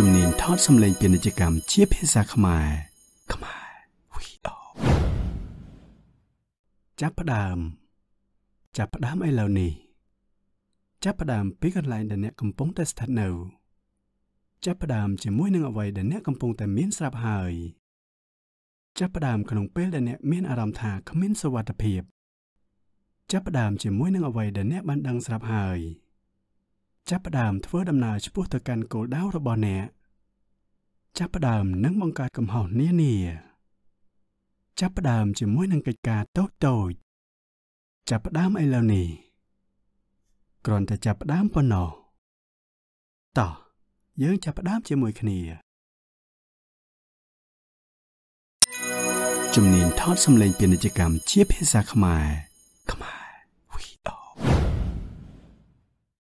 ជំនាញថតសំឡេង ពាណិជ្ជកម្មជា ភាសាខ្មែរខ្មែរ VO ចាប់ផ្ដើមចាប់ផ្ដើមឥឡូវនេះចាប់ផ្ដើមពីកន្លែងដែលអ្នកកំពុងតែស្ថិតនៅចាប់ផ្ដើមជាមួយនឹងអ្វីដែលអ្នកកំពុងតែមានស្រាប់ហើយចាប់ផ្ដើមក្នុងពេលដែលអ្នកមានអារម្មណ៍ថាគ្មានសុវត្ថិភាព ចាប់ផ្ដើមជាមួយនឹងអ្វីដែលអ្នកបានដឹងស្រាប់ហើយ។ចាប់ផ្ដើមធ្វើដំណើរឆ្ពោះទៅកាន់គោលដៅរបស់អ្នកចាប់ផ្ដើមនឹងបង្កើតកំហុសនានា ចាប់ផ្ដើមជាមួយនឹងកិច្ចការតូចតូចចាប់ផ្ដើមឥឡូវនេះគ្រាន់តែចាប់ផ្ដើមប៉ុណ្ណោះតោះយើងចាប់ផ្ដើមជាមួយគ្នាជំនាញថតសំឡេងពាណិជ្ជកម្មជាភាសាខ្មែរខ្មែរ